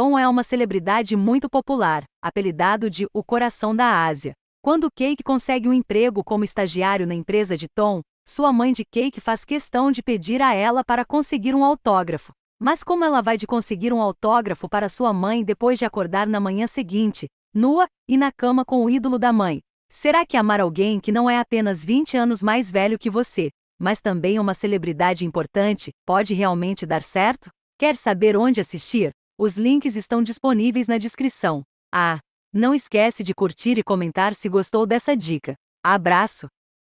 Tom é uma celebridade muito popular, apelidado de o coração da Ásia. Quando Cake consegue um emprego como estagiário na empresa de Tom, sua mãe de Cake faz questão de pedir a ela para conseguir um autógrafo. Mas como ela vai de conseguir um autógrafo para sua mãe depois de acordar na manhã seguinte, nua e na cama com o ídolo da mãe? Será que amar alguém que não é apenas 20 anos mais velho que você, mas também uma celebridade importante, pode realmente dar certo? Quer saber onde assistir? Os links estão disponíveis na descrição. Ah, não esquece de curtir e comentar se gostou dessa dica. Abraço!